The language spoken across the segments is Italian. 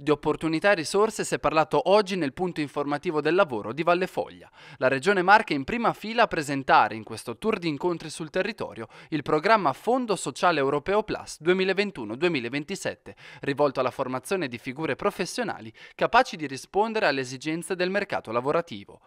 Di opportunità e risorse si è parlato oggi nel punto informativo del lavoro di Valle Foglia. La Regione Marche è in prima fila a presentare in questo tour di incontri sul territorio il programma Fondo Sociale Europeo Plus 2021-2027, rivolto alla formazione di figure professionali capaci di rispondere alle esigenze del mercato lavorativo.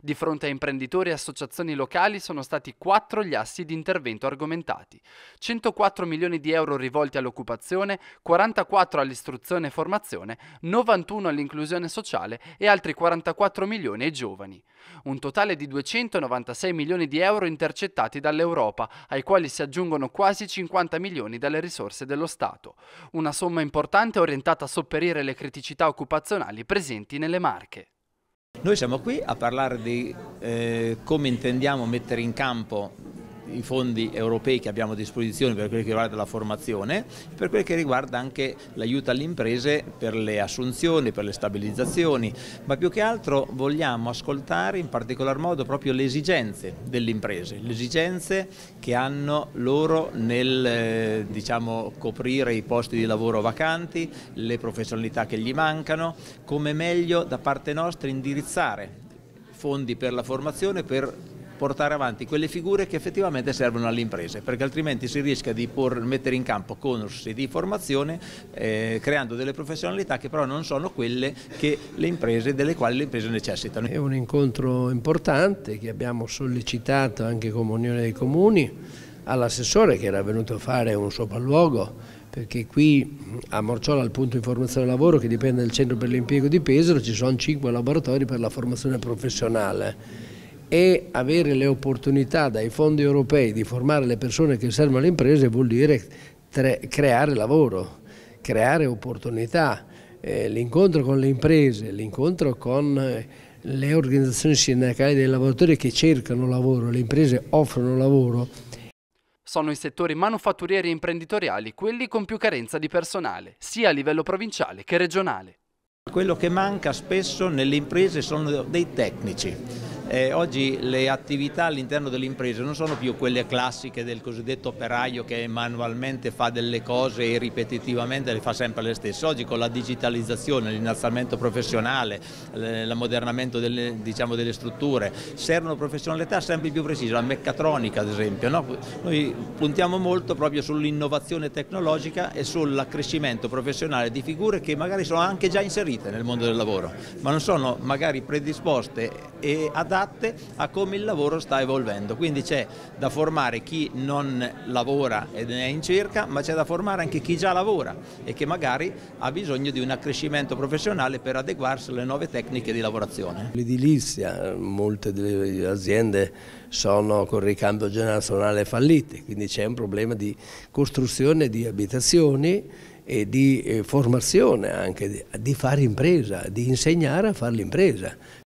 Di fronte a imprenditori e associazioni locali sono stati quattro gli assi di intervento argomentati. 104 milioni di euro rivolti all'occupazione, 44 all'istruzione e formazione, 91 all'inclusione sociale e altri 44 milioni ai giovani. Un totale di 296 milioni di euro intercettati dall'Europa, ai quali si aggiungono quasi 50 milioni dalle risorse dello Stato. Una somma importante orientata a sopperire le criticità occupazionali presenti nelle Marche. Noi siamo qui a parlare di eh, come intendiamo mettere in campo i fondi europei che abbiamo a disposizione per quel che riguarda la formazione, per quel che riguarda anche l'aiuto alle imprese per le assunzioni, per le stabilizzazioni, ma più che altro vogliamo ascoltare in particolar modo proprio le esigenze delle imprese, le esigenze che hanno loro nel eh, diciamo, coprire i posti di lavoro vacanti, le professionalità che gli mancano, come meglio da parte nostra indirizzare fondi per la formazione per portare avanti quelle figure che effettivamente servono alle imprese, perché altrimenti si rischia di por, mettere in campo corsi di formazione eh, creando delle professionalità che però non sono quelle imprese, delle quali le imprese necessitano. È un incontro importante che abbiamo sollecitato anche come Unione dei Comuni all'assessore che era venuto a fare un sopralluogo perché qui a Morciola al punto di formazione del lavoro che dipende dal centro per l'impiego di Pesaro ci sono cinque laboratori per la formazione professionale e avere le opportunità dai fondi europei di formare le persone che servono alle imprese vuol dire creare lavoro, creare opportunità, eh, l'incontro con le imprese, l'incontro con eh, le organizzazioni sindacali dei lavoratori che cercano lavoro, le imprese offrono lavoro. Sono i settori manufatturieri e imprenditoriali quelli con più carenza di personale, sia a livello provinciale che regionale. Quello che manca spesso nelle imprese sono dei tecnici eh, oggi le attività all'interno dell'impresa non sono più quelle classiche del cosiddetto operaio che manualmente fa delle cose e ripetitivamente le fa sempre le stesse. Oggi con la digitalizzazione, l'innalzamento professionale, l'ammodernamento delle, diciamo, delle, strutture, servono professionalità sempre più precise, la meccatronica ad esempio. No? Noi puntiamo molto proprio sull'innovazione tecnologica e sull'accrescimento professionale di figure che magari sono anche già inserite nel mondo del lavoro, ma non sono magari predisposte e dare adatte a come il lavoro sta evolvendo. Quindi c'è da formare chi non lavora ed è in cerca, ma c'è da formare anche chi già lavora e che magari ha bisogno di un accrescimento professionale per adeguarsi alle nuove tecniche di lavorazione. L'edilizia, molte delle aziende sono con ricambio generazionale fallite, quindi c'è un problema di costruzione di abitazioni e di eh, formazione anche, di fare impresa, di insegnare a fare l'impresa.